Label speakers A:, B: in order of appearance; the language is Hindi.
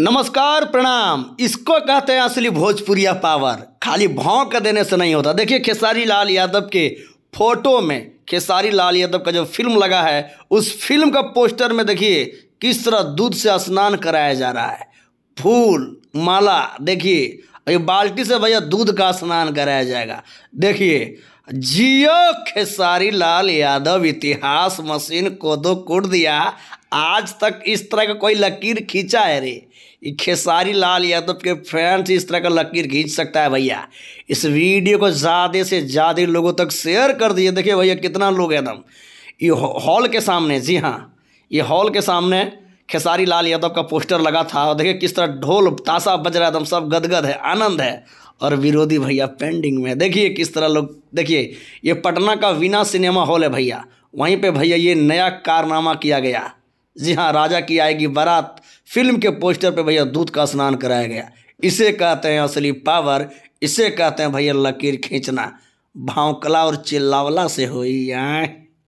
A: नमस्कार प्रणाम इसको कहते हैं असली भोजपुरिया पावर खाली भाव का देने से नहीं होता देखिए खेसारी लाल यादव के फोटो में खेसारी लाल यादव का जो फिल्म लगा है उस फिल्म का पोस्टर में देखिए किस तरह दूध से स्नान कराया जा रहा है फूल माला देखिए ये बाल्टी से भैया दूध का स्नान कराया जाएगा देखिए जियो खेसारी लाल यादव इतिहास मशीन को दो कूट दिया आज तक इस तरह का कोई लकीर खींचा है रे खेसारी लाल यादव के फ्रेंड्स इस तरह का लकीर खींच सकता है भैया इस वीडियो को ज़्यादा से ज़्यादा लोगों तक शेयर कर दिए देखिए भैया कितना लोग एकदम ये हॉल के सामने जी हाँ ये हॉल के सामने खेसारी लाल यादव का पोस्टर लगा था और देखिए किस तरह ढोल ताशा बज रहा है एकदम सब गदगद है आनंद है और विरोधी भैया पेंडिंग में देखिए किस तरह लोग देखिए ये पटना का वीना सिनेमा हॉल है भैया वहीं पे भैया ये नया कारनामा किया गया जी हाँ राजा की आएगी बारात फिल्म के पोस्टर पे भैया दूध का स्नान कराया गया इसे कहते हैं असली पावर इसे कहते हैं भैया लकीर खींचना भावकला और चिल्लावला से हो